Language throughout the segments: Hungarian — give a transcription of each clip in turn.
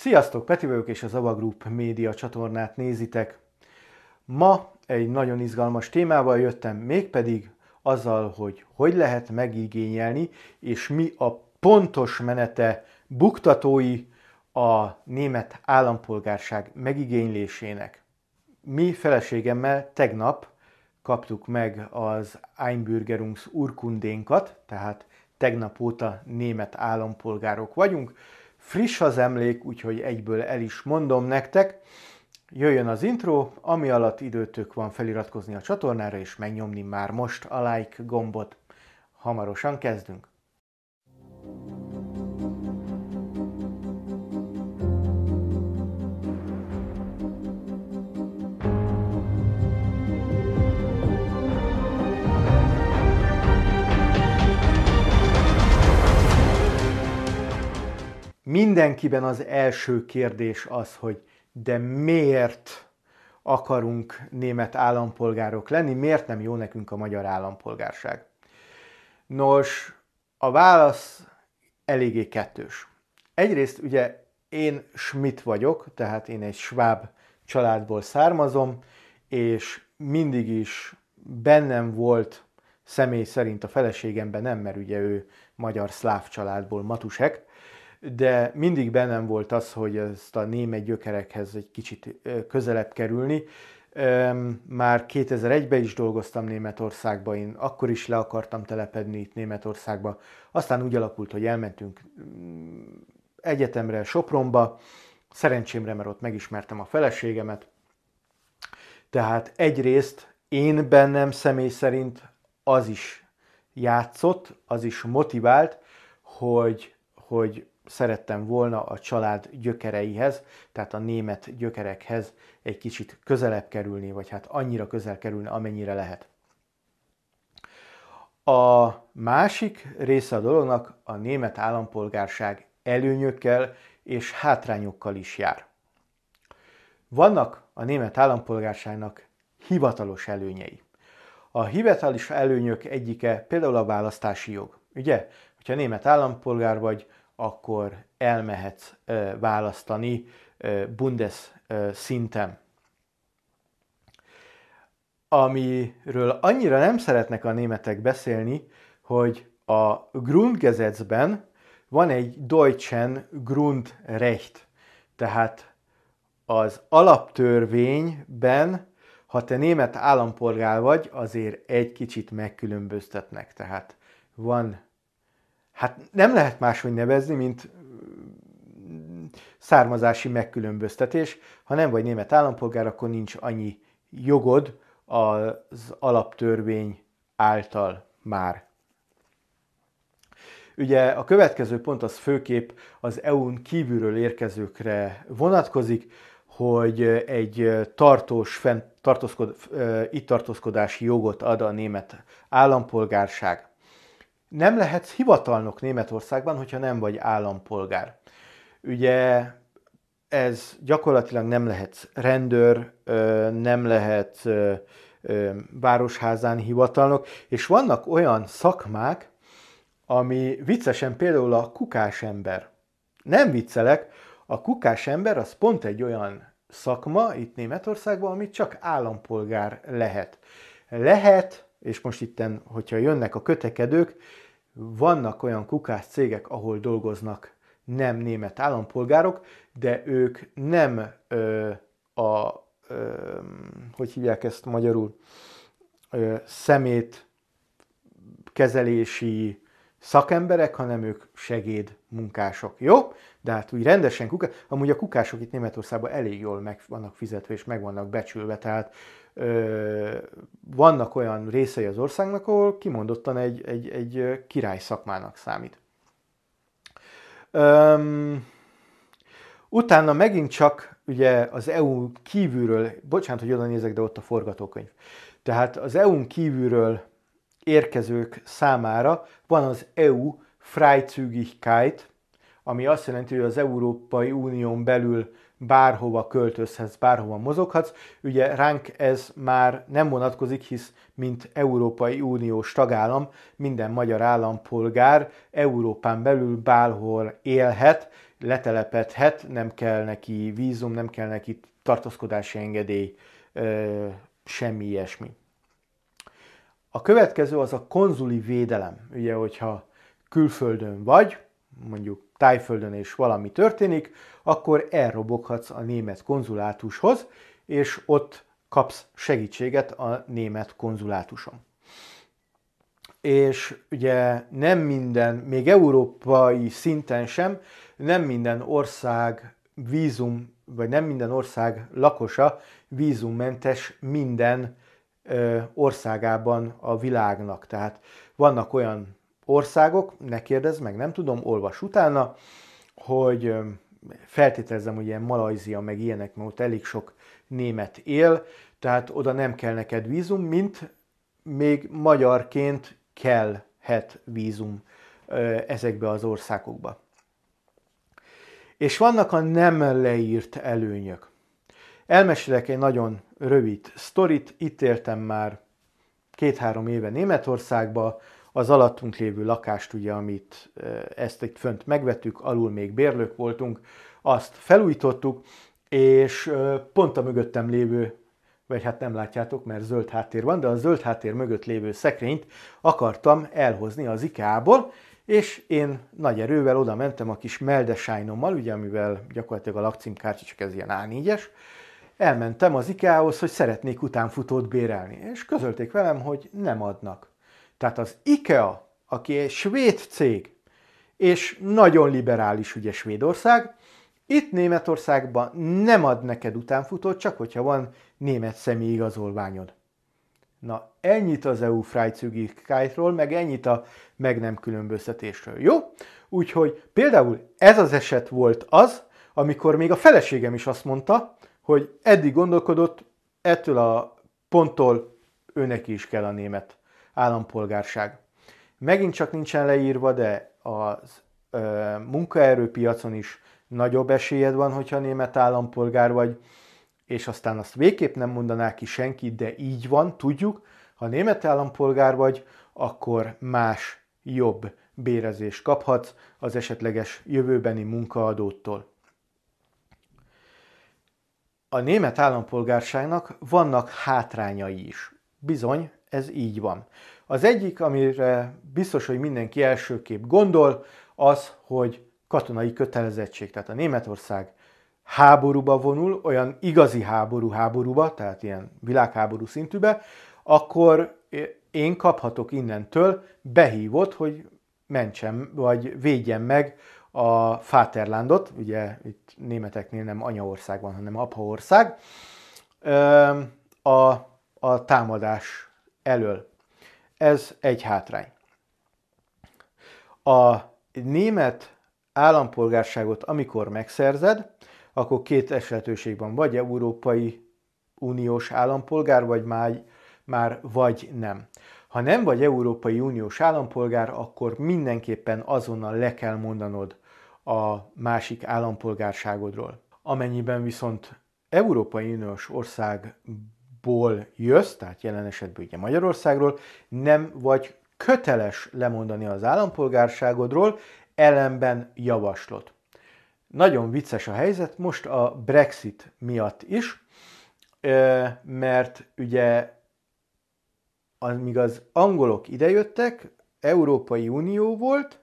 Sziasztok, Peti vagyok és a Ava Group média csatornát nézitek. Ma egy nagyon izgalmas témával jöttem, mégpedig azzal, hogy hogy lehet megigényelni, és mi a pontos menete buktatói a német állampolgárság megigénylésének. Mi feleségemmel tegnap kaptuk meg az Einbürgerungs urkundénkat, tehát tegnap óta német állampolgárok vagyunk, friss az emlék, úgyhogy egyből el is mondom nektek. Jöjjön az intro, ami alatt időtök van feliratkozni a csatornára és megnyomni már most a like gombot. Hamarosan kezdünk! thank you mindenkiben az első kérdés az, hogy de miért akarunk német állampolgárok lenni, miért nem jó nekünk a magyar állampolgárság? Nos, a válasz eléggé kettős. Egyrészt ugye én Schmidt vagyok, tehát én egy sváb családból származom, és mindig is bennem volt személy szerint a feleségemben nem, mert ugye ő magyar szláv családból matusek, de mindig bennem volt az, hogy ezt a német gyökerekhez egy kicsit közelebb kerülni. Már 2001-ben is dolgoztam Németországba, én akkor is le akartam telepedni itt Németországba. Aztán úgy alakult, hogy elmentünk mm, egyetemre, Sopronba, szerencsémre, mert ott megismertem a feleségemet. Tehát egyrészt én bennem személy szerint az is játszott, az is motivált, hogy, hogy szerettem volna a család gyökereihez, tehát a német gyökerekhez egy kicsit közelebb kerülni, vagy hát annyira közel kerülni, amennyire lehet. A másik része a dolognak a német állampolgárság előnyökkel és hátrányokkal is jár. Vannak a német állampolgárságnak hivatalos előnyei. A hivatalos előnyök egyike például a választási jog. Ugye, hogyha német állampolgár vagy, akkor elmehetsz választani Bundes szinten. Amiről annyira nem szeretnek a németek beszélni, hogy a Grundgesetzben van egy Deutschen Grundrecht, tehát az alaptörvényben, ha te német állampolgár vagy, azért egy kicsit megkülönböztetnek. Tehát van hát nem lehet máshogy nevezni, mint származási megkülönböztetés. Ha nem vagy német állampolgár, akkor nincs annyi jogod az alaptörvény által már. Ugye a következő pont az főkép, az EU-n kívülről érkezőkre vonatkozik, hogy egy tartós fent, tartózkod, itt tartózkodási jogot ad a német állampolgárság. Nem lehetsz hivatalnok Németországban, hogyha nem vagy állampolgár. Ugye ez gyakorlatilag nem lehetsz rendőr, nem lehet városházán hivatalnok, és vannak olyan szakmák, ami viccesen például a kukásember. Nem viccelek, a kukásember az pont egy olyan szakma itt Németországban, amit csak állampolgár lehet. Lehet és most itten, hogyha jönnek a kötekedők, vannak olyan kukás cégek, ahol dolgoznak nem német állampolgárok, de ők nem ö, a, ö, hogy hívják ezt magyarul, ö, szemét kezelési szakemberek, hanem ők segédmunkások. Jó? De hát úgy rendesen kuka... Amúgy a kukások itt Németországban elég jól meg vannak fizetve és meg vannak becsülve, tehát ö, vannak olyan részei az országnak, ahol kimondottan egy, egy, egy király szakmának számít. Öm, utána megint csak ugye az EU kívülről, bocsánat, hogy oda nézek, de ott a forgatókönyv. Tehát az EU-n kívülről érkezők számára van az EU Freizügigkeit, ami azt jelenti, hogy az Európai Unión belül bárhova költözhetsz, bárhova mozoghatsz. Ugye ránk ez már nem vonatkozik, hisz mint Európai Uniós tagállam minden magyar állampolgár Európán belül bárhol élhet, letelepedhet, nem kell neki vízum, nem kell neki tartózkodási engedély, semmi ilyesmi. A következő az a konzuli védelem. Ugye, hogyha külföldön vagy, mondjuk tájföldön és valami történik, akkor elroboghatsz a német konzulátushoz, és ott kapsz segítséget a német konzulátuson. És ugye nem minden, még európai szinten sem, nem minden ország vízum, vagy nem minden ország lakosa vízummentes minden országában a világnak. Tehát vannak olyan országok, ne kérdezz meg, nem tudom, olvas utána, hogy feltételezem, hogy ilyen Malajzia, meg ilyenek, mert ott elég sok német él, tehát oda nem kell neked vízum, mint még magyarként kellhet vízum ezekbe az országokba. És vannak a nem leírt előnyök. Elmesélek egy nagyon rövid sztorit. Itt éltem már két-három éve Németországba, az alattunk lévő lakást, ugye, amit eh, ezt itt fönt megvettük, alul még bérlők voltunk, azt felújítottuk, és eh, pont a mögöttem lévő, vagy hát nem látjátok, mert zöld háttér van, de a zöld háttér mögött lévő szekrényt akartam elhozni az IKEA-ból, és én nagy erővel oda mentem a kis meldesájnommal, ugye, amivel gyakorlatilag a lakcímkártya csak ez ilyen A4-es, Elmentem az IKEA-hoz, hogy szeretnék utánfutót bérelni, és közölték velem, hogy nem adnak. Tehát az IKEA, aki egy svéd cég, és nagyon liberális ugye Svédország, itt Németországban nem ad neked utánfutót, csak hogyha van német igazolványod. Na, ennyit az EU Freizügigkeitről, meg ennyit a meg nem különböztetésről, jó? Úgyhogy például ez az eset volt az, amikor még a feleségem is azt mondta, hogy eddig gondolkodott, ettől a ponttól őnek is kell a német állampolgárság. Megint csak nincsen leírva, de az ö, munkaerőpiacon is nagyobb esélyed van, hogyha német állampolgár vagy, és aztán azt végképp nem mondaná ki senki, de így van, tudjuk, ha német állampolgár vagy, akkor más, jobb bérezést kaphatsz az esetleges jövőbeni munkaadótól. A német állampolgárságnak vannak hátrányai is. Bizony, ez így van. Az egyik, amire biztos, hogy mindenki elsőképp gondol, az, hogy katonai kötelezettség. Tehát a Németország háborúba vonul, olyan igazi háború háborúba, tehát ilyen világháború szintűbe, akkor én kaphatok innentől behívót, hogy mentsem, vagy védjem meg a Fáterlandot, ugye itt németeknél nem anyaország van, hanem apaország, a, a támadás elől. Ez egy hátrány. A német állampolgárságot, amikor megszerzed, akkor két esetőség van, vagy Európai Uniós állampolgár, vagy már, már vagy nem. Ha nem vagy Európai Uniós állampolgár, akkor mindenképpen azonnal le kell mondanod a másik állampolgárságodról. Amennyiben viszont Európai Uniós országból jössz, tehát jelen esetben ugye Magyarországról, nem vagy köteles lemondani az állampolgárságodról, ellenben javaslod. Nagyon vicces a helyzet most a Brexit miatt is, mert ugye amíg az angolok idejöttek, Európai Unió volt,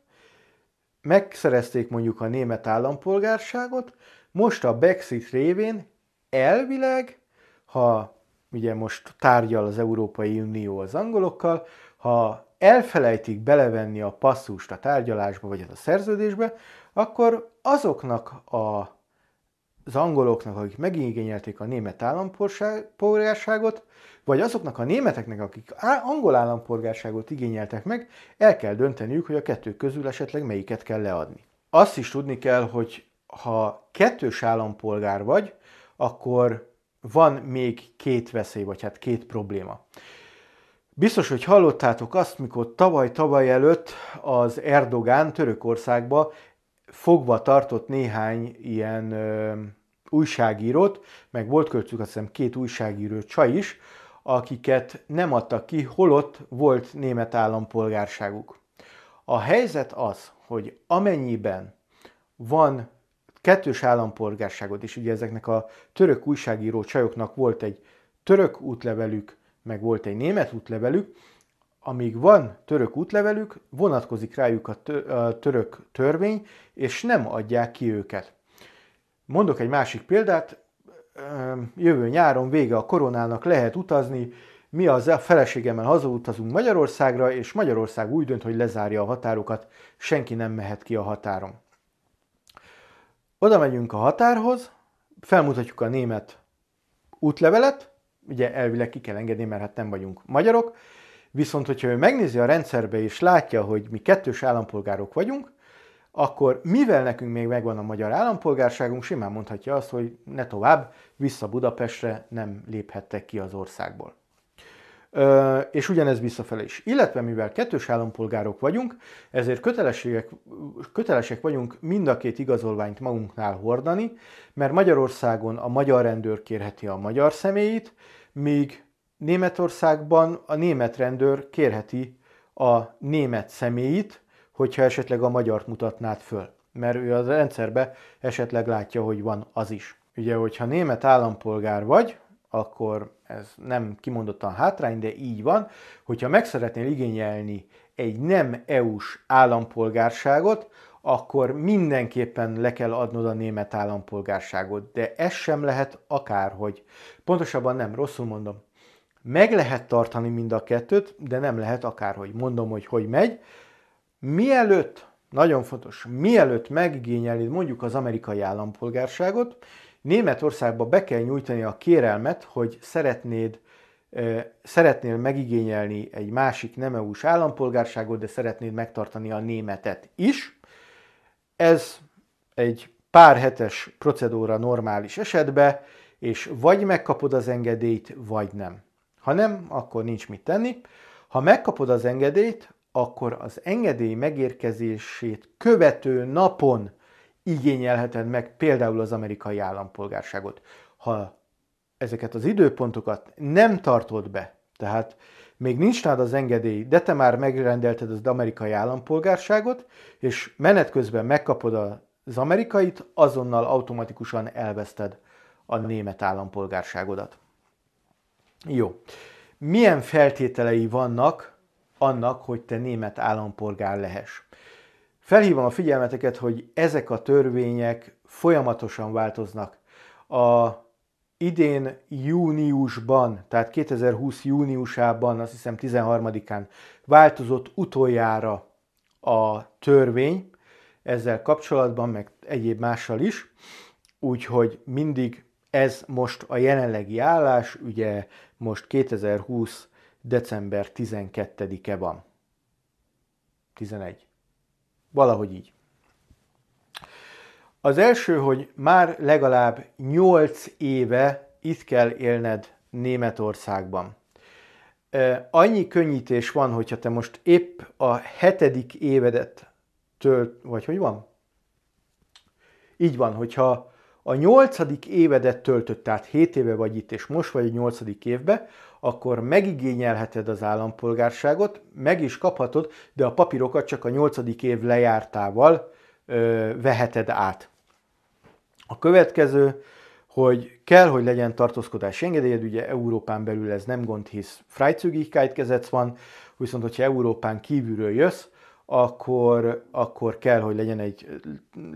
megszerezték mondjuk a német állampolgárságot, most a Brexit révén elvileg, ha ugye most tárgyal az Európai Unió az angolokkal, ha elfelejtik belevenni a passzust a tárgyalásba vagy hát a szerződésbe, akkor azoknak a az angoloknak, akik megigényelték a német állampolgárságot, vagy azoknak a németeknek, akik angol állampolgárságot igényeltek meg, el kell dönteniük, hogy a kettő közül esetleg melyiket kell leadni. Azt is tudni kell, hogy ha kettős állampolgár vagy, akkor van még két veszély, vagy hát két probléma. Biztos, hogy hallottátok azt, mikor tavaly-tavaly előtt az Erdogán Törökországba fogva tartott néhány ilyen ö, újságírót, meg volt költük azt hiszem két újságíró csaj is, akiket nem adtak ki, holott volt német állampolgárságuk. A helyzet az, hogy amennyiben van kettős állampolgárságot, és ugye ezeknek a török újságíró csajoknak volt egy török útlevelük, meg volt egy német útlevelük, amíg van török útlevelük, vonatkozik rájuk a török törvény, és nem adják ki őket. Mondok egy másik példát, jövő nyáron vége a koronának lehet utazni, mi a feleségemmel hazautazunk Magyarországra, és Magyarország úgy dönt, hogy lezárja a határokat, senki nem mehet ki a határon. Oda megyünk a határhoz, felmutatjuk a német útlevelet, ugye elvileg ki kell engedni, mert hát nem vagyunk magyarok, Viszont, hogyha ő megnézi a rendszerbe és látja, hogy mi kettős állampolgárok vagyunk, akkor mivel nekünk még megvan a magyar állampolgárságunk, simán mondhatja azt, hogy ne tovább, vissza Budapestre nem léphettek ki az országból. Ö, és ugyanez visszafele is. Illetve mivel kettős állampolgárok vagyunk, ezért kötelesek vagyunk mind a két igazolványt magunknál hordani, mert Magyarországon a magyar rendőr kérheti a magyar személyét, míg Németországban a német rendőr kérheti a német személyit, hogyha esetleg a magyart mutatnád föl, mert ő a rendszerbe esetleg látja, hogy van az is. Ugye, hogyha német állampolgár vagy, akkor ez nem kimondottan hátrány, de így van, hogyha meg szeretnél igényelni egy nem EU-s állampolgárságot, akkor mindenképpen le kell adnod a német állampolgárságot, de ez sem lehet akárhogy. Pontosabban nem, rosszul mondom. Meg lehet tartani mind a kettőt, de nem lehet akárhogy. Mondom, hogy hogy megy. Mielőtt, nagyon fontos, mielőtt megigényelid, mondjuk az amerikai állampolgárságot, Németországba be kell nyújtani a kérelmet, hogy szeretnéd szeretnél megigényelni egy másik nem eu állampolgárságot, de szeretnéd megtartani a németet is. Ez egy pár hetes procedúra normális esetben, és vagy megkapod az engedélyt, vagy nem. Ha nem, akkor nincs mit tenni. Ha megkapod az engedélyt, akkor az engedély megérkezését követő napon igényelheted meg például az amerikai állampolgárságot. Ha ezeket az időpontokat nem tartod be, tehát még nincs nád az engedély, de te már megrendelted az amerikai állampolgárságot, és menet közben megkapod az amerikait, azonnal automatikusan elveszted a német állampolgárságodat. Jó. Milyen feltételei vannak annak, hogy te német állampolgár lehess? Felhívom a figyelmeteket, hogy ezek a törvények folyamatosan változnak. A idén júniusban, tehát 2020 júniusában, azt hiszem 13-án változott utoljára a törvény ezzel kapcsolatban, meg egyéb mással is, úgyhogy mindig ez most a jelenlegi állás, ugye most 2020. december 12-e van. 11. Valahogy így. Az első, hogy már legalább 8 éve itt kell élned Németországban. Annyi könnyítés van, hogyha te most épp a hetedik évedet tölt, vagy hogy van? Így van, hogyha a nyolcadik évedet töltött, tehát 7 éve vagy itt, és most vagy a nyolcadik évbe, akkor megigényelheted az állampolgárságot, meg is kaphatod, de a papírokat csak a nyolcadik év lejártával ö, veheted át. A következő, hogy kell, hogy legyen tartózkodási engedélyed, ugye Európán belül ez nem gond, hisz Freizügigkeit gesetz van, viszont hogyha Európán kívülről jössz, akkor, akkor kell, hogy legyen egy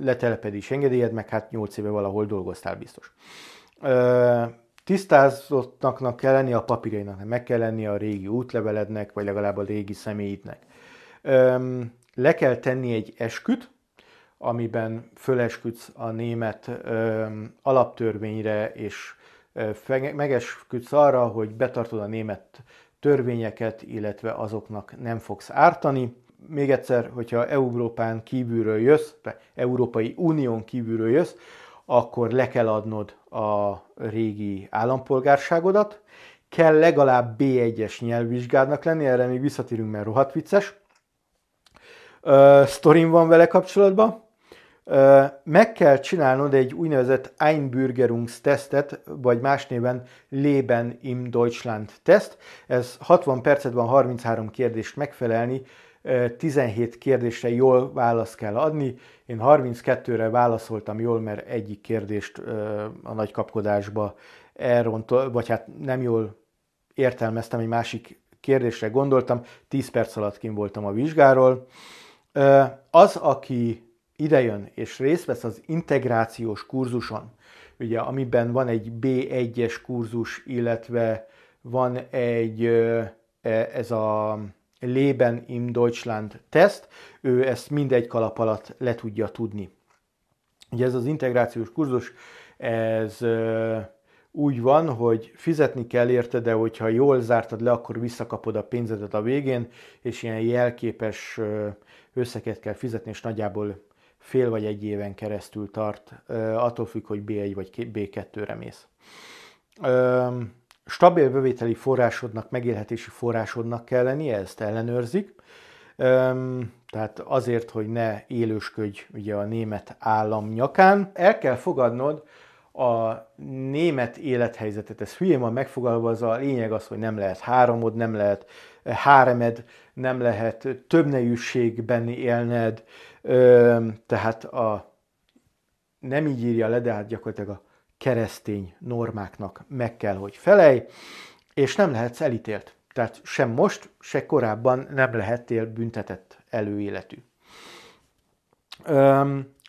letelepedés engedélyed, meg hát 8 éve valahol dolgoztál biztos. tisztázottnak kell lenni a papírjainak, meg kell lenni a régi útlevelednek, vagy legalább a régi személyidnek. le kell tenni egy esküt, amiben fölesküdsz a német alaptörvényre, és megesküdsz arra, hogy betartod a német törvényeket, illetve azoknak nem fogsz ártani még egyszer, hogyha Európán kívülről jössz, Európai Unión kívülről jössz, akkor le kell adnod a régi állampolgárságodat, kell legalább B1-es nyelvvizsgádnak lenni, erre még visszatérünk, mert rohadt vicces. Uh, van vele kapcsolatban. meg kell csinálnod egy úgynevezett Einbürgerungstestet, vagy más néven Leben im Deutschland teszt. Ez 60 percet van 33 kérdést megfelelni, 17 kérdésre jól választ kell adni. Én 32-re válaszoltam jól, mert egyik kérdést a nagy kapkodásba elrontol, vagy hát nem jól értelmeztem, egy másik kérdésre gondoltam, 10 perc alatt kim voltam a vizsgáról. Az, aki idejön és részt vesz az integrációs kurzuson, ugye, amiben van egy B1-es kurzus, illetve van egy e, ez a Leben im Deutschland teszt, ő ezt mindegy kalap alatt le tudja tudni. Ugye ez az integrációs kurzus, ez úgy van, hogy fizetni kell érte, de hogyha jól zártad le, akkor visszakapod a pénzedet a végén, és ilyen jelképes összeget kell fizetni, és nagyjából fél vagy egy éven keresztül tart, attól függ, hogy B1 vagy B2-re mész stabil bevételi forrásodnak, megélhetési forrásodnak kell lennie, ezt ellenőrzik. Tehát azért, hogy ne élősködj ugye a német állam nyakán. El kell fogadnod a német élethelyzetet. Ez hülyén van az a lényeg az, hogy nem lehet háromod, nem lehet háremed, nem lehet többnejűségben élned. Tehát a, nem így írja le, de hát gyakorlatilag a keresztény normáknak meg kell, hogy felej, és nem lehetsz elítélt. Tehát sem most, se korábban nem lehettél büntetett előéletű.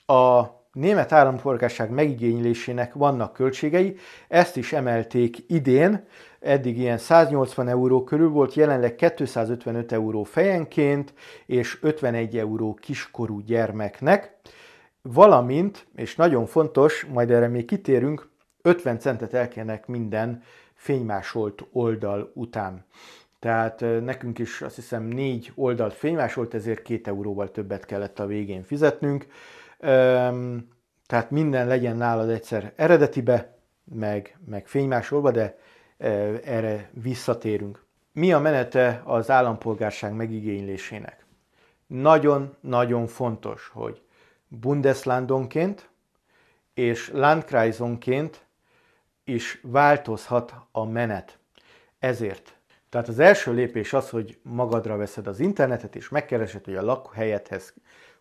A német állampolgárság megigénylésének vannak költségei, ezt is emelték idén, eddig ilyen 180 euró körül volt, jelenleg 255 euró fejenként és 51 euró kiskorú gyermeknek valamint, és nagyon fontos, majd erre még kitérünk, 50 centet elkérnek minden fénymásolt oldal után. Tehát nekünk is azt hiszem négy oldalt fénymásolt, ezért két euróval többet kellett a végén fizetnünk. Tehát minden legyen nálad egyszer eredetibe, meg, meg fénymásolva, de erre visszatérünk. Mi a menete az állampolgárság megigénylésének? Nagyon-nagyon fontos, hogy Bundeslandonként és Landkreisonként is változhat a menet. Ezért. Tehát az első lépés az, hogy magadra veszed az internetet, és megkeresed, hogy a lakóhelyedhez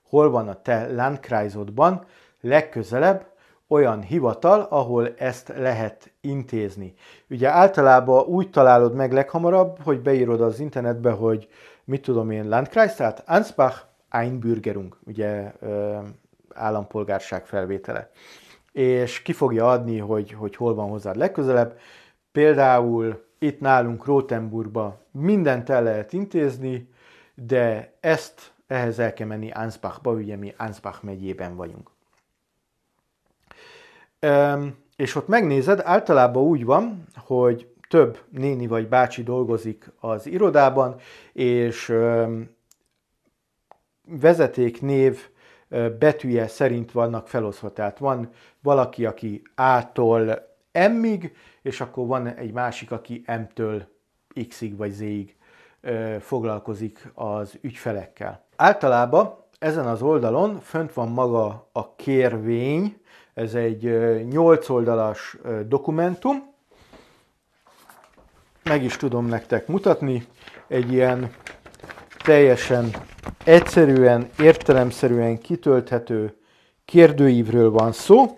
hol van a te Landkreisodban legközelebb olyan hivatal, ahol ezt lehet intézni. Ugye általában úgy találod meg leghamarabb, hogy beírod az internetbe, hogy mit tudom én, Landkreis, tehát Ansbach Einbürgerung, ugye állampolgárság felvétele. És ki fogja adni, hogy, hogy hol van hozzád legközelebb. Például itt nálunk Rotenburgba mindent el lehet intézni, de ezt ehhez el kell menni Ansbachba, ugye mi Ansbach megyében vagyunk. Üm, és ott megnézed, általában úgy van, hogy több néni vagy bácsi dolgozik az irodában, és üm, vezetéknév betűje szerint vannak felosztva. Tehát van valaki, aki A-tól M-ig, és akkor van egy másik, aki M-től X-ig vagy Z-ig foglalkozik az ügyfelekkel. Általában ezen az oldalon fönt van maga a kérvény, ez egy 8 oldalas dokumentum, meg is tudom nektek mutatni, egy ilyen teljesen egyszerűen, értelemszerűen kitölthető kérdőívről van szó,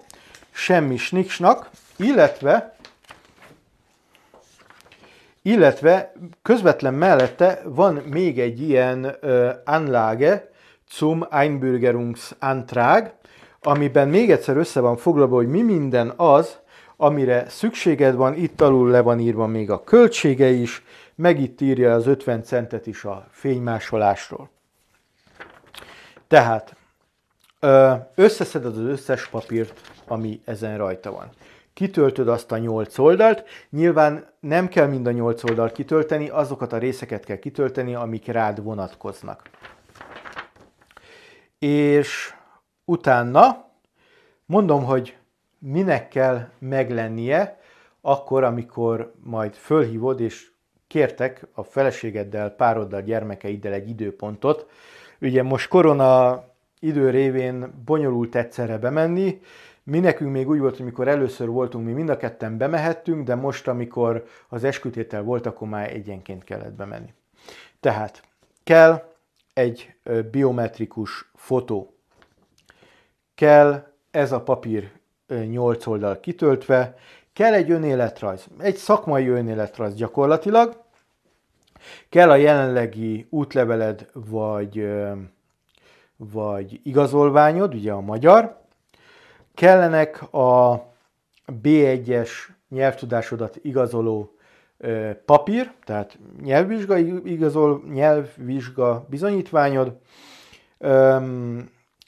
semmi sniksnak, illetve illetve közvetlen mellette van még egy ilyen uh, Anlage zum Einbürgerungsantrag, amiben még egyszer össze van foglalva, hogy mi minden az, amire szükséged van, itt alul le van írva még a költsége is, meg itt írja az 50 centet is a fénymásolásról. Tehát összeszeded az összes papírt, ami ezen rajta van. Kitöltöd azt a 8 oldalt, nyilván nem kell mind a 8 oldalt kitölteni, azokat a részeket kell kitölteni, amik rád vonatkoznak. És utána mondom, hogy minek kell meglennie, akkor, amikor majd fölhívod és kértek a feleségeddel, pároddal, gyermekeiddel egy időpontot. Ugye most korona idő révén bonyolult egyszerre bemenni, mi nekünk még úgy volt, hogy mikor először voltunk, mi mind a ketten bemehettünk, de most, amikor az eskütétel volt, akkor már egyenként kellett bemenni. Tehát kell egy biometrikus fotó. Kell ez a papír 8 oldal kitöltve, Kell egy önéletrajz, egy szakmai önéletrajz gyakorlatilag, kell a jelenlegi útleveled vagy, vagy igazolványod, ugye a magyar, kellenek a B1-es nyelvtudásodat igazoló papír, tehát nyelvvizsga, igazol, nyelvvizsga bizonyítványod,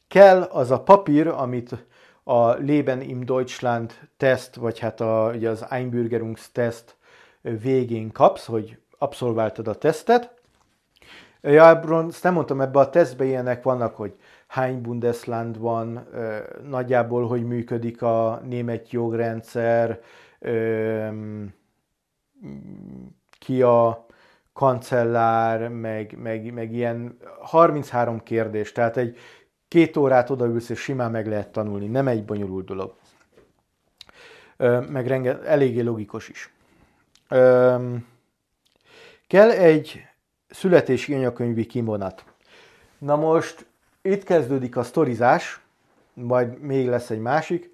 kell az a papír, amit a Leben im Deutschland teszt, vagy hát a, ugye az Einbürgerungs test végén kapsz, hogy abszolváltad a tesztet. Ja, ezt nem mondtam, ebbe a tesztbe ilyenek vannak, hogy hány Bundesland van, nagyjából hogy működik a német jogrendszer, ki a kancellár, meg, meg, meg ilyen 33 kérdés, tehát egy Két órát odaülsz, és simán meg lehet tanulni, nem egy bonyolult dolog. Meg renge, eléggé logikus is. Kell egy születési anyakönyvi kimonat. Na most itt kezdődik a sztorizás, majd még lesz egy másik,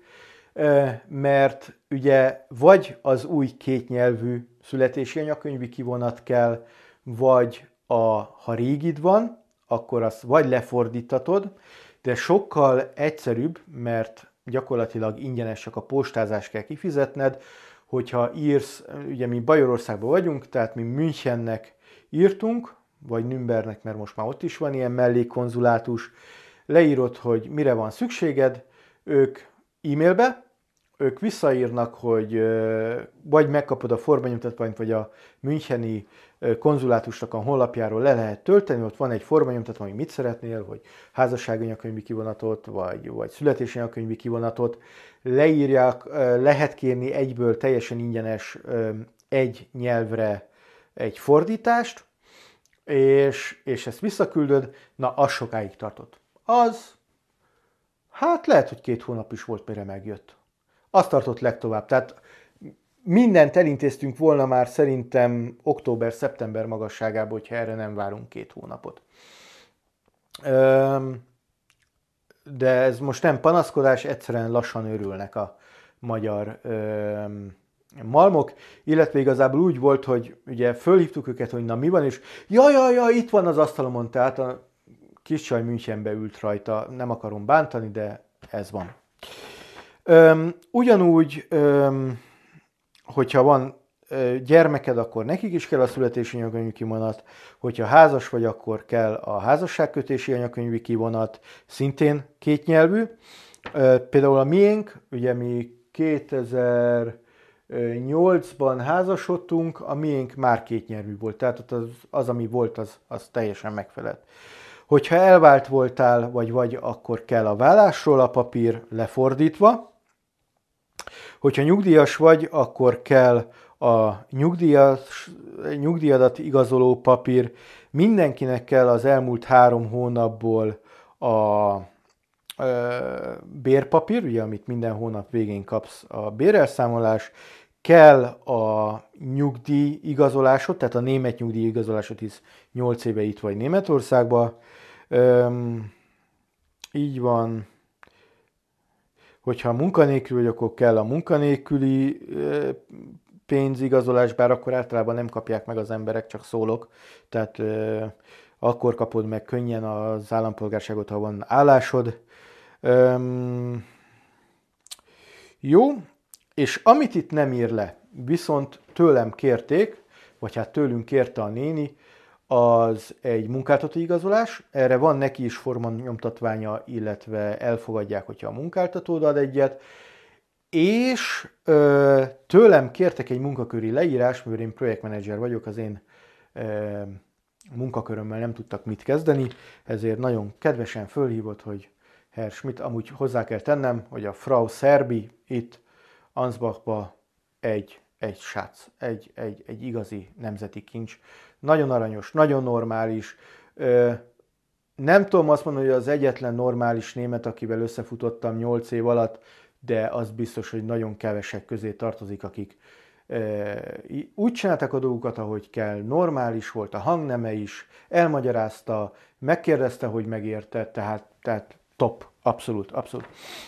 mert ugye vagy az új kétnyelvű születési anyakönyvi kivonat kell, vagy a, ha régid van, akkor azt vagy lefordítatod, de sokkal egyszerűbb, mert gyakorlatilag ingyenes csak a postázás kell kifizetned, hogyha írsz, ugye mi Bajorországban vagyunk, tehát mi Münchennek írtunk, vagy Nürnbergnek, mert most már ott is van ilyen mellékkonzulátus, leírod, hogy mire van szükséged, ők e-mailbe, ők visszaírnak, hogy vagy megkapod a formanyomtatványt, vagy a Müncheni konzulátusnak a honlapjáról le lehet tölteni, ott van egy formanyomtató, hogy mit szeretnél, hogy házassági anyakönyvi kivonatot, vagy, vagy születési anyakönyvi kivonatot. Leírják, lehet kérni egyből teljesen ingyenes egy nyelvre egy fordítást, és, és ezt visszaküldöd, na az sokáig tartott. Az, hát lehet, hogy két hónap is volt, mire megjött. Azt tartott legtovább. Tehát mindent elintéztünk volna már szerintem október-szeptember magasságában, hogyha erre nem várunk két hónapot. De ez most nem panaszkodás, egyszerűen lassan örülnek a magyar malmok, illetve igazából úgy volt, hogy ugye fölhívtuk őket, hogy na mi van, és ja, ja, ja, itt van az asztalomon, tehát a kis csaj Münchenbe ült rajta, nem akarom bántani, de ez van. ugyanúgy hogyha van gyermeked, akkor nekik is kell a születési anyakönyvi kivonat, hogyha házas vagy, akkor kell a házasságkötési anyakönyvi kivonat, szintén kétnyelvű. Például a miénk, ugye mi 2008-ban házasodtunk, a miénk már kétnyelvű volt, tehát ott az, az, ami volt, az, az teljesen megfelelt. Hogyha elvált voltál, vagy vagy, akkor kell a vállásról a papír lefordítva, Hogyha nyugdíjas vagy, akkor kell a nyugdíjas, nyugdíjadat igazoló papír, mindenkinek kell az elmúlt három hónapból a bérpapír, ugye, amit minden hónap végén kapsz a bérelszámolás, kell a nyugdíj igazolásod, tehát a német nyugdíj igazolásod, hisz 8 éve itt vagy Németországban. ö, így van hogyha munkanélkül vagy, akkor kell a munkanélküli pénzigazolás, bár akkor általában nem kapják meg az emberek, csak szólok. Tehát akkor kapod meg könnyen az állampolgárságot, ha van állásod. jó, és amit itt nem ír le, viszont tőlem kérték, vagy hát tőlünk kérte a néni, az egy munkáltató igazolás, erre van neki is forma nyomtatványa, illetve elfogadják, hogyha a munkáltatód ad egyet, és ö, tőlem kértek egy munkaköri leírás, mivel én projektmenedzser vagyok, az én ö, munkakörömmel nem tudtak mit kezdeni, ezért nagyon kedvesen fölhívott, hogy Herr Schmidt, amúgy hozzá kell tennem, hogy a Frau Serbi itt Ansbachba egy egy sác, egy, egy, egy igazi nemzeti kincs. Nagyon aranyos, nagyon normális. Ö, nem tudom azt mondani, hogy az egyetlen normális német, akivel összefutottam 8 év alatt, de az biztos, hogy nagyon kevesek közé tartozik, akik ö, úgy csinálták a dolgokat, ahogy kell, normális volt a hangneme is, elmagyarázta, megkérdezte, hogy megérte, tehát, tehát top, abszolút, abszolút.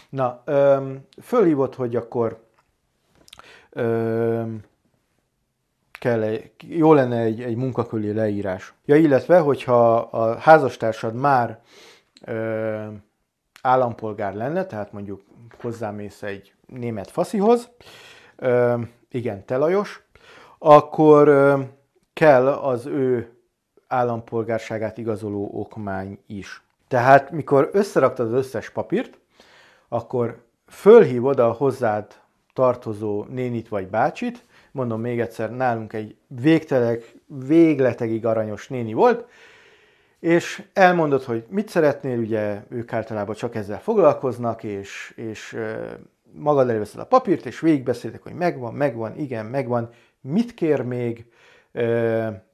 Na, ö, fölhívott, hogy akkor ö, kell egy, jó lenne egy, egy munkaköli leírás. Ja, illetve, hogyha a házastársad már ö, állampolgár lenne, tehát mondjuk hozzámész egy német faszihoz, ö, igen, telajos, akkor ö, kell az ő állampolgárságát igazoló okmány is. Tehát, mikor összeraktad az összes papírt, akkor fölhívod a hozzád tartozó nénit vagy bácsit. Mondom még egyszer, nálunk egy végtelek, végletegig aranyos néni volt, és elmondott, hogy mit szeretnél, ugye ők általában csak ezzel foglalkoznak, és, és magad előveszed a papírt, és végigbeszéltek, hogy megvan, megvan, igen, megvan, mit kér még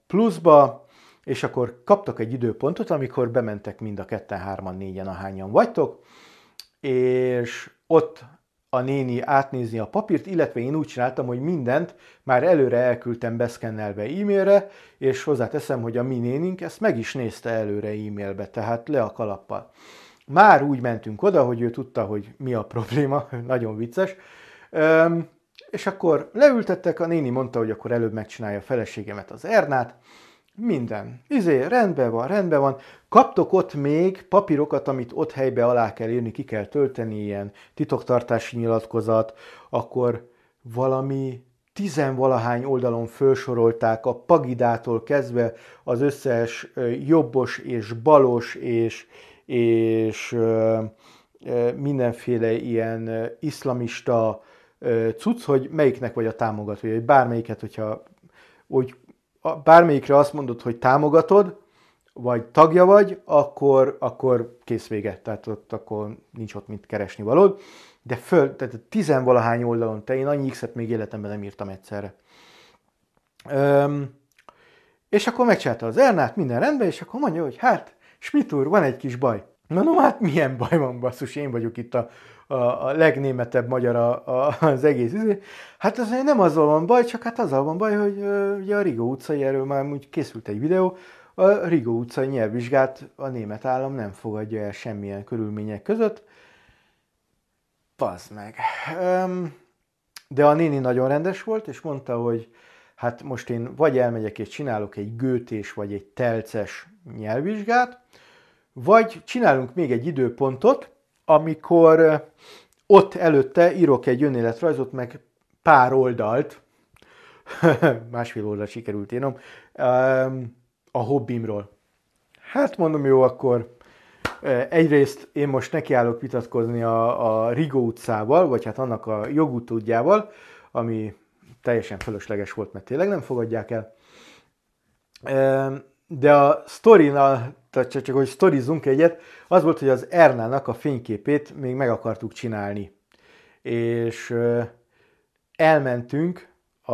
pluszba, és akkor kaptak egy időpontot, amikor bementek mind a ketten, hárman, négyen, ahányan vagytok, és ott a néni átnézni a papírt, illetve én úgy csináltam, hogy mindent már előre elküldtem beszkennelve e-mailre, és hozzáteszem, hogy a mi nénink ezt meg is nézte előre e-mailbe, tehát le a kalappal. Már úgy mentünk oda, hogy ő tudta, hogy mi a probléma, nagyon vicces. Üm, és akkor leültettek, a néni mondta, hogy akkor előbb megcsinálja a feleségemet az Ernát, minden. Izé, rendben van, rendben van. Kaptok ott még papírokat, amit ott helybe alá kell írni, ki kell tölteni, ilyen titoktartási nyilatkozat, akkor valami tizenvalahány oldalon felsorolták a pagidától kezdve az összes jobbos és balos és, és mindenféle ilyen iszlamista cucc, hogy melyiknek vagy a támogatója, hogy bármelyiket, hogyha úgy bármelyikre azt mondod, hogy támogatod, vagy tagja vagy, akkor, akkor kész vége. Tehát ott akkor nincs ott mit keresni valód. De föl, tehát tizenvalahány oldalon, te én annyi X-et még életemben nem írtam egyszerre. Öm, és akkor megcsinálta az Ernát, minden rendben, és akkor mondja, hogy hát, Schmidt úr, van egy kis baj. Na, no, hát milyen baj van, basszus, én vagyok itt a a, a legnémetebb magyar a, a, az egész. Izé. Hát az nem azzal van baj, csak hát azzal van baj, hogy ugye a Rigó utcai, erről már úgy készült egy videó, a Rigó utcai nyelvvizsgát a német állam nem fogadja el semmilyen körülmények között. Pazd meg. De a néni nagyon rendes volt, és mondta, hogy hát most én vagy elmegyek és csinálok egy gőtés vagy egy telces nyelvvizsgát, vagy csinálunk még egy időpontot, amikor ott előtte írok egy önéletrajzot, meg pár oldalt, másfél oldalt sikerült írnom, a hobbimról. Hát mondom, jó, akkor egyrészt én most nekiállok vitatkozni a, a Rigó utcával, vagy hát annak a jogutódjával, ami teljesen fölösleges volt, mert tényleg nem fogadják el. De a sztorinál tehát csak, csak hogy sztorizunk egyet, az volt, hogy az Ernának a fényképét még meg akartuk csinálni. És elmentünk a,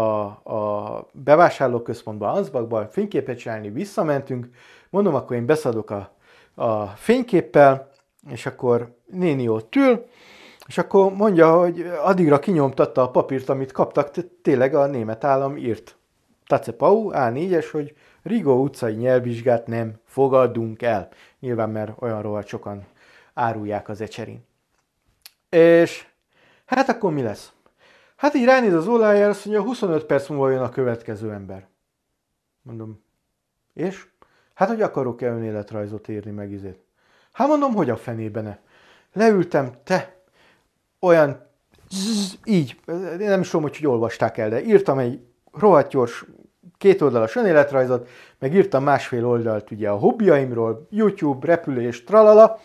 a bevásárlóközpontba, Ansbachba fényképet csinálni, visszamentünk, mondom, akkor én beszadok a, a fényképpel, és akkor néni ott ül, és akkor mondja, hogy addigra kinyomtatta a papírt, amit kaptak, tényleg a német állam írt. Tace Pau, A4-es, hogy Rigó utcai nyelvvizsgát nem fogadunk el. Nyilván, mert olyan rohadt sokan árulják az ecserin. És hát akkor mi lesz? Hát így ránéz az ólájára, azt mondja, 25 perc múlva jön a következő ember. Mondom, és? Hát, hogy akarok-e önéletrajzot írni meg izét? Hát mondom, hogy a fenébene. Leültem, te, olyan, zzz, így, nem is tudom, hogy, hogy olvasták el, de írtam egy rohadt gyors két oldalas önéletrajzot, meg írtam másfél oldalt ugye a hobbjaimról, YouTube, repülés, tralala,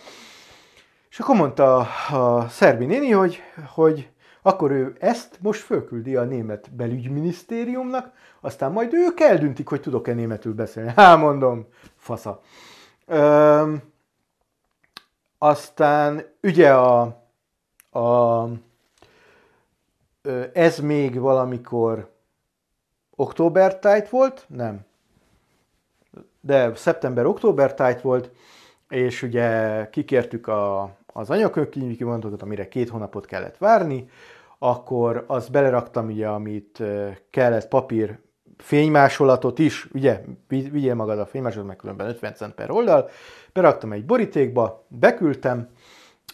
és akkor mondta a, a szerbi néni, hogy, hogy akkor ő ezt most fölküldi a német belügyminisztériumnak, aztán majd ők eldöntik, hogy tudok-e németül beszélni. Há, mondom, fasza. Öm, aztán ugye a, a, ez még valamikor október tájt volt, nem, de szeptember-október tájt volt, és ugye kikértük a, az anyakönyvi kivontokat, amire két hónapot kellett várni, akkor azt beleraktam, ugye, amit kellett papír fénymásolatot is, ugye, vigyél magad a fénymásolatot, meg különben 50 cent per oldal, beraktam egy borítékba, beküldtem,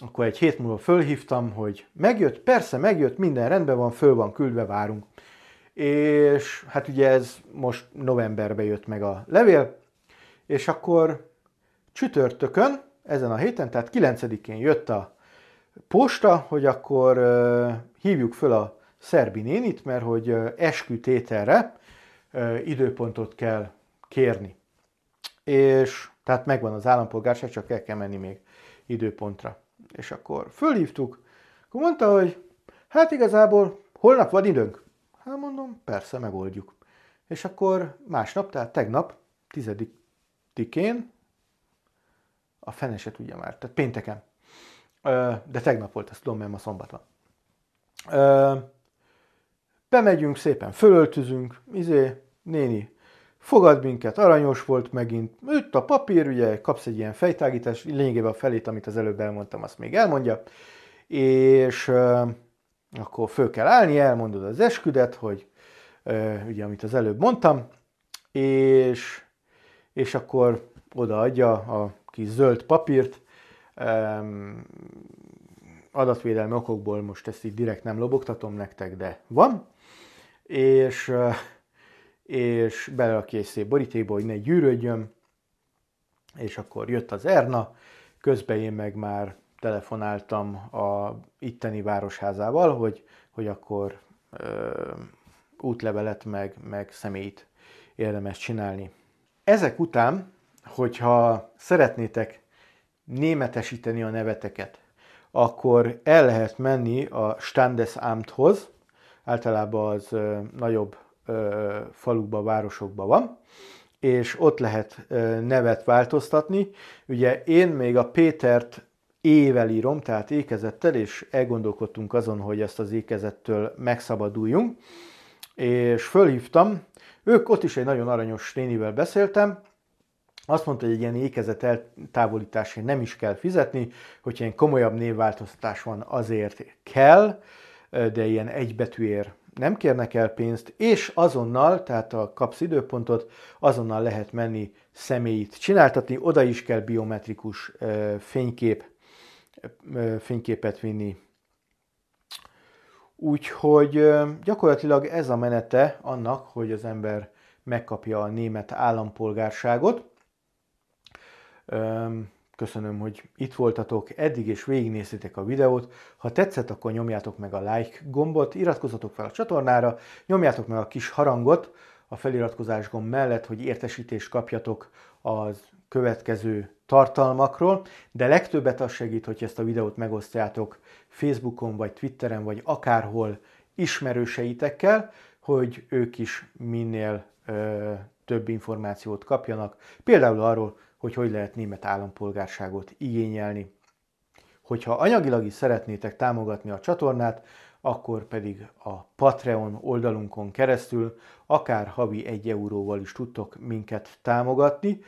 akkor egy hét múlva fölhívtam, hogy megjött, persze megjött, minden rendben van, föl van küldve, várunk és hát ugye ez most novemberbe jött meg a levél, és akkor csütörtökön, ezen a héten, tehát 9-én jött a posta, hogy akkor hívjuk föl a Szerbi nénit, mert hogy eskütételre időpontot kell kérni. És tehát megvan az állampolgárság, csak el kell menni még időpontra. És akkor fölhívtuk, akkor mondta, hogy hát igazából holnap van időnk mondom, persze, megoldjuk. És akkor másnap, tehát tegnap, tizedikén, a fene se tudja már, tehát pénteken. De tegnap volt, ezt tudom, mert ma szombat van. Bemegyünk, szépen fölöltözünk, izé, néni fogad minket, aranyos volt megint, ütt a papír, ugye kapsz egy ilyen fejtágítás, lényegében a felét, amit az előbb elmondtam, azt még elmondja, és akkor föl kell állni, elmondod az esküdet, hogy ugye, amit az előbb mondtam, és, és akkor odaadja a kis zöld papírt, adatvédelmi okokból most ezt így direkt nem lobogtatom nektek, de van, és, és bele a kész szép borítékba, hogy ne gyűrődjön, és akkor jött az Erna, közben én meg már telefonáltam a itteni városházával, hogy, hogy akkor ö, útlevelet meg, meg személyt érdemes csinálni. Ezek után, hogyha szeretnétek németesíteni a neveteket, akkor el lehet menni a Standesamthoz, általában az ö, nagyobb ö, falukba, városokba van, és ott lehet ö, nevet változtatni. Ugye én még a Pétert ével írom, tehát ékezettel, és elgondolkodtunk azon, hogy ezt az ékezettől megszabaduljunk, és fölhívtam, ők ott is egy nagyon aranyos nénivel beszéltem, azt mondta, hogy egy ilyen ékezet eltávolításért nem is kell fizetni, hogyha ilyen komolyabb névváltoztatás van, azért kell, de ilyen egybetűért nem kérnek el pénzt, és azonnal, tehát a kapsz időpontot, azonnal lehet menni személyt csináltatni, oda is kell biometrikus fénykép fényképet vinni. Úgyhogy gyakorlatilag ez a menete annak, hogy az ember megkapja a német állampolgárságot. Köszönöm, hogy itt voltatok, eddig és végignéztétek a videót. Ha tetszett, akkor nyomjátok meg a like gombot, iratkozzatok fel a csatornára, nyomjátok meg a kis harangot a feliratkozás gomb mellett, hogy értesítést kapjatok az következő tartalmakról, de legtöbbet az segít, hogy ezt a videót megosztjátok Facebookon, vagy Twitteren, vagy akárhol ismerőseitekkel, hogy ők is minél ö, több információt kapjanak, például arról, hogy hogy lehet német állampolgárságot igényelni. Hogyha anyagilag is szeretnétek támogatni a csatornát, akkor pedig a Patreon oldalunkon keresztül akár havi 1 euróval is tudtok minket támogatni,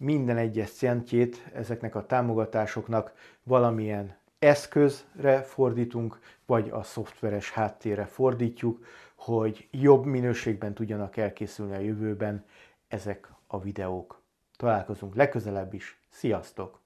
minden egyes centjét ezeknek a támogatásoknak valamilyen eszközre fordítunk, vagy a szoftveres háttérre fordítjuk, hogy jobb minőségben tudjanak elkészülni a jövőben ezek a videók. Találkozunk legközelebb is. Sziasztok!